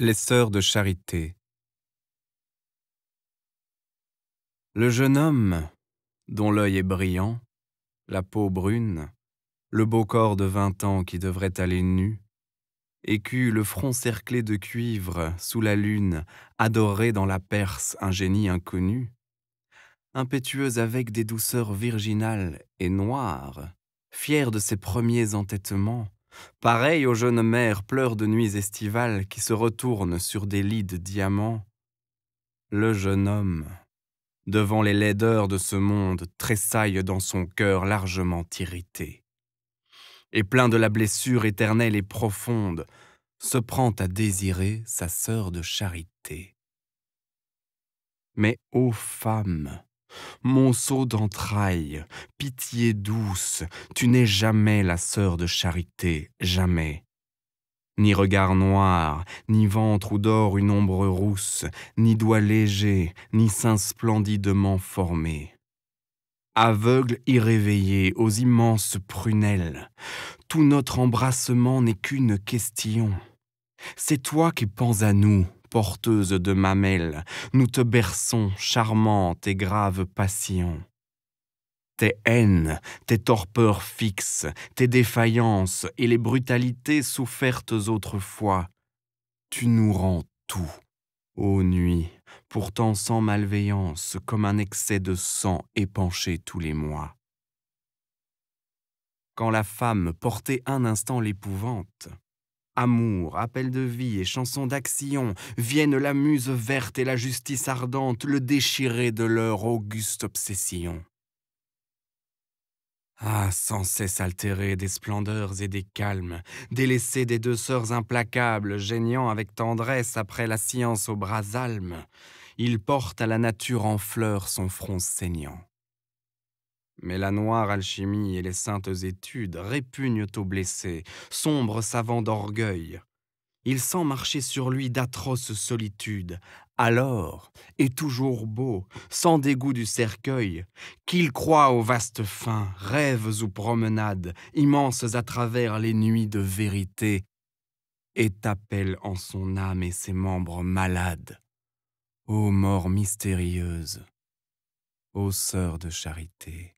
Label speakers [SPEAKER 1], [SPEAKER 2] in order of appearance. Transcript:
[SPEAKER 1] Les sœurs de charité. Le jeune homme, dont l'œil est brillant, la peau brune, le beau corps de vingt ans qui devrait aller nu, écu le front cerclé de cuivre sous la lune, adoré dans la Perse un génie inconnu, impétueuse avec des douceurs virginales et noires, fier de ses premiers entêtements, pareil aux jeunes mères pleurs de nuits estivales qui se retournent sur des lits de diamants, le jeune homme, devant les laideurs de ce monde, tressaille dans son cœur largement irrité. Et plein de la blessure éternelle et profonde, se prend à désirer sa sœur de charité. Mais ô femme, Monceau d'entrailles, pitié douce, tu n'es jamais la sœur de charité, jamais. Ni regard noir, ni ventre où dort une ombre rousse, ni doigt léger, ni seins splendidement formé. Aveugle irréveillé aux immenses prunelles, tout notre embrassement n'est qu'une question. C'est toi qui penses à nous, porteuse de mamelles, nous te berçons, charmante et graves passions, Tes haines, tes torpeurs fixes, tes défaillances et les brutalités souffertes autrefois, tu nous rends tout, ô nuit, pourtant sans malveillance, comme un excès de sang épanché tous les mois. Quand la femme portait un instant l'épouvante, Amour, appel de vie et chanson d'action, viennent la muse verte et la justice ardente le déchirer de leur auguste obsession. Ah, sans cesse altéré des splendeurs et des calmes, délaissé des deux sœurs implacables, geignant avec tendresse après la science aux bras almes, il porte à la nature en fleurs son front saignant. Mais la noire alchimie et les saintes études répugnent aux blessés, sombre savant d'orgueil. Il sent marcher sur lui d'atroces solitudes, alors, et toujours beau, sans dégoût du cercueil, qu'il croit aux vastes fins, rêves ou promenades, immenses à travers les nuits de vérité, et appelle en son âme et ses membres malades. Ô mort mystérieuse, ô sœur de charité.